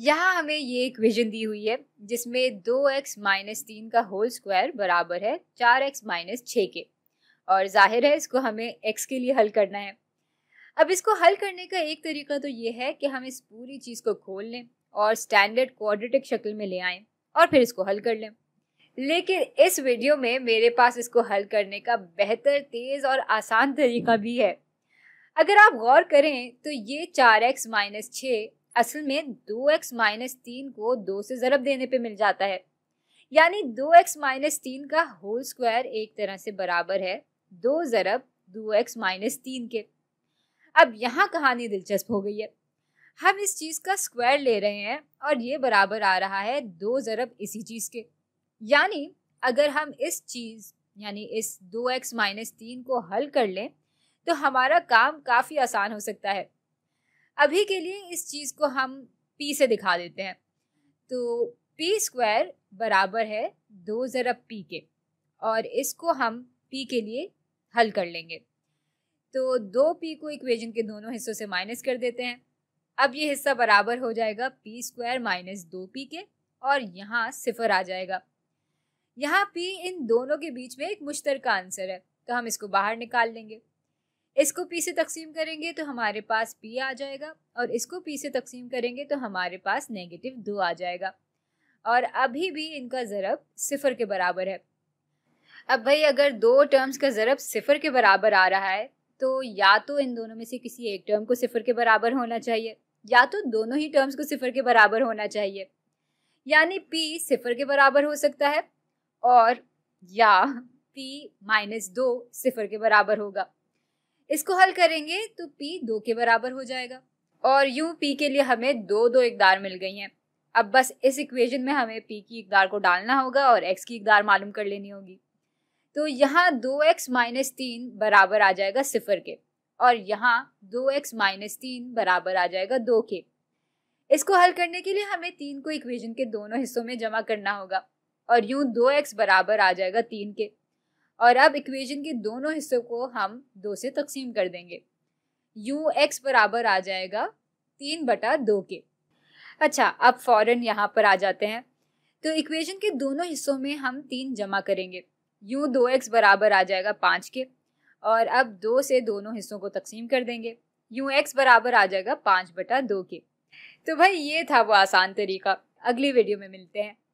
यहाँ हमें ये एक विजन दी हुई है जिसमें दो एक्स माइनस तीन का होल स्क्वायर बराबर है चार एक्स माइनस छः के और जाहिर है इसको हमें एक्स के लिए हल करना है अब इसको हल करने का एक तरीका तो ये है कि हम इस पूरी चीज़ को खोल लें और स्टैंडर्ड क्वाड्रेटिक शक्ल में ले आएं और फिर इसको हल कर लें लेकिन इस वीडियो में मेरे पास इसको हल करने का बेहतर तेज़ और आसान तरीका भी है अगर आप गौर करें तो ये चार एक्स माइनस छः असल में दो एक्स माइनस तीन को दो से ज़रब देने पे मिल जाता है यानी दो एक्स माइनस तीन का होल स्क्वायर एक तरह से बराबर है दो ज़रब दो एक्स माइनस तीन के अब यहाँ कहानी दिलचस्प हो गई है हम इस चीज़ का स्क्वायर ले रहे हैं और ये बराबर आ रहा है दो ज़रब इसी चीज़ के यानी अगर हम इस चीज़ यानी इस दो एक्स माइनस तीन को हल कर लें तो हमारा काम काफ़ी आसान हो सकता है अभी के लिए इस चीज़ को हम पी से दिखा देते हैं तो पी स्क्वायर बराबर है दो ज़रा पी के और इसको हम पी के लिए हल कर लेंगे तो दो पी को इक्वेशन के दोनों हिस्सों से माइनस कर देते हैं अब ये हिस्सा बराबर हो जाएगा पी स्क्वायर माइनस दो पी के और यहाँ सिफर आ जाएगा यहाँ पी इन दोनों के बीच में एक मुश्तर आंसर है तो हम इसको बाहर निकाल लेंगे इसको पी से तकसीम करेंगे तो हमारे पास पी आ जाएगा और इसको पी से तकसीम करेंगे तो हमारे पास नेगेटिव दो आ जाएगा और अभी भी इनका ज़रब सिफर के बराबर है अब भाई अगर दो टर्म्स का ज़रब सिफर के बराबर आ रहा है तो या तो इन दोनों में से किसी एक टर्म को सिफर के बराबर होना चाहिए या तो दोनों ही टर्म्स को सिफर के बराबर होना चाहिए यानी पी सिफर के बराबर हो सकता है और या पी माइनस दो सिफर के बराबर होगा इसको हल करेंगे तो पी दो के बराबर हो जाएगा और यूं पी के लिए हमें दो दो इकदार मिल गई हैं अब बस इस इक्वेशन में हमें पी की इकदार को डालना होगा और एक्स की इकदार मालूम कर लेनी होगी तो यहाँ दो एक्स माइनस तीन बराबर आ जाएगा सिफर के और यहाँ दो एक्स माइनस तीन बराबर आ जाएगा दो के इसको हल करने के लिए हमें तीन को इक्वेशन के दोनों हिस्सों में जमा करना होगा और यूं दो एक्स बराबर आ जाएगा तीन के और अब इक्वेशन के दोनों हिस्सों को हम दो से तकसीम कर देंगे यू एक्स बराबर आ जाएगा तीन बटा दो के अच्छा अब फ़ौरन यहाँ पर आ जाते हैं तो इक्वेशन के दोनों हिस्सों में हम तीन जमा करेंगे यू दो एक्स बराबर आ जाएगा पाँच के और अब दो से दोनों हिस्सों को तकसीम कर देंगे यू एक्स बराबर आ जाएगा पाँच बटा दो के तो भाई ये था वो आसान तरीका अगली वीडियो में मिलते हैं